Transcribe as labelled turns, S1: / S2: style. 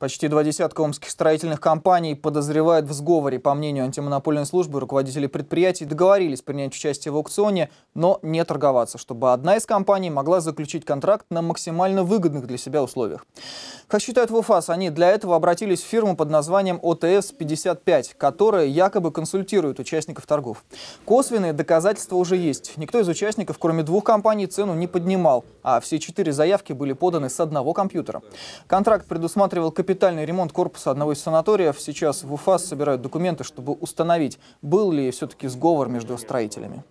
S1: Почти два десятка омских строительных компаний подозревают в сговоре. По мнению антимонопольной службы, руководители предприятий договорились принять участие в аукционе, но не торговаться, чтобы одна из компаний могла заключить контракт на максимально выгодных для себя условиях. Как считают в УФАС, они для этого обратились в фирму под названием ОТС-55, которая якобы консультирует участников торгов. Косвенные доказательства уже есть. Никто из участников, кроме двух компаний, цену не поднимал а все четыре заявки были поданы с одного компьютера. Контракт предусматривал капитальный ремонт корпуса одного из санаториев. Сейчас в УФАС собирают документы, чтобы установить, был ли все-таки сговор между строителями.